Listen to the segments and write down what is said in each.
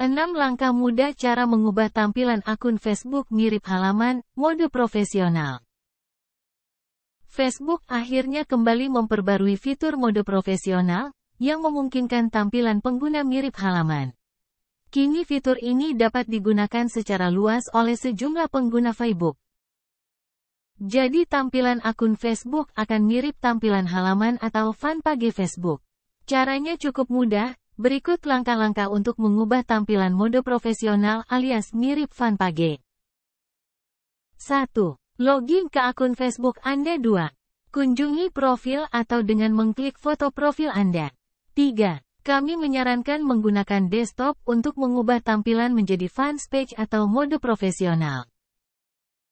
6 langkah mudah cara mengubah tampilan akun Facebook mirip halaman, mode profesional. Facebook akhirnya kembali memperbarui fitur mode profesional, yang memungkinkan tampilan pengguna mirip halaman. Kini fitur ini dapat digunakan secara luas oleh sejumlah pengguna Facebook. Jadi tampilan akun Facebook akan mirip tampilan halaman atau fanpage Facebook. Caranya cukup mudah, Berikut langkah-langkah untuk mengubah tampilan mode profesional alias mirip fanpage. 1. Login ke akun Facebook Anda 2. Kunjungi profil atau dengan mengklik foto profil Anda. 3. Kami menyarankan menggunakan desktop untuk mengubah tampilan menjadi fans page atau mode profesional.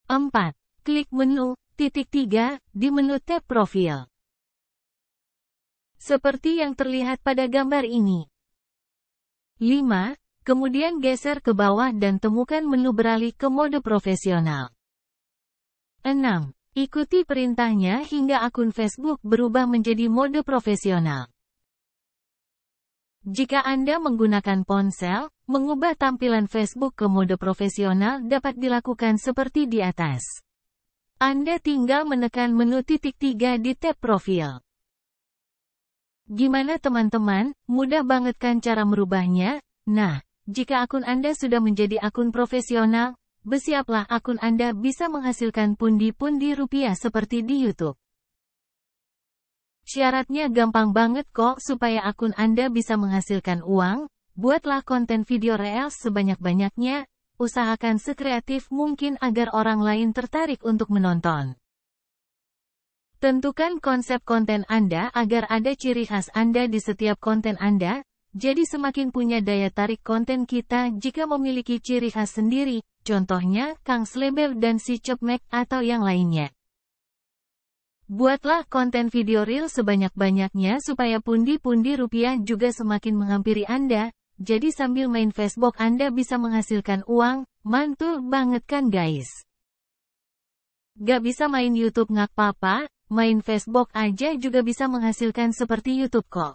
4. Klik menu, titik 3, di menu tab profil. Seperti yang terlihat pada gambar ini. 5. Kemudian geser ke bawah dan temukan menu beralih ke mode profesional. 6. Ikuti perintahnya hingga akun Facebook berubah menjadi mode profesional. Jika Anda menggunakan ponsel, mengubah tampilan Facebook ke mode profesional dapat dilakukan seperti di atas. Anda tinggal menekan menu titik tiga di tab profil. Gimana teman-teman, mudah banget kan cara merubahnya? Nah, jika akun Anda sudah menjadi akun profesional, bersiaplah akun Anda bisa menghasilkan pundi-pundi rupiah seperti di YouTube. Syaratnya gampang banget kok supaya akun Anda bisa menghasilkan uang, buatlah konten video reels sebanyak-banyaknya, usahakan sekreatif mungkin agar orang lain tertarik untuk menonton. Tentukan konsep konten Anda agar ada ciri khas Anda di setiap konten Anda, jadi semakin punya daya tarik konten kita jika memiliki ciri khas sendiri, contohnya Kang Slebel dan si Cepmek atau yang lainnya. Buatlah konten video real sebanyak-banyaknya supaya pundi-pundi rupiah juga semakin menghampiri Anda, jadi sambil main Facebook Anda bisa menghasilkan uang, mantul banget kan guys. Gak bisa main YouTube ngak papa, main Facebook aja juga bisa menghasilkan seperti YouTube kok.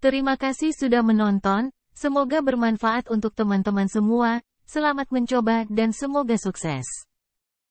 Terima kasih sudah menonton, semoga bermanfaat untuk teman-teman semua, selamat mencoba dan semoga sukses.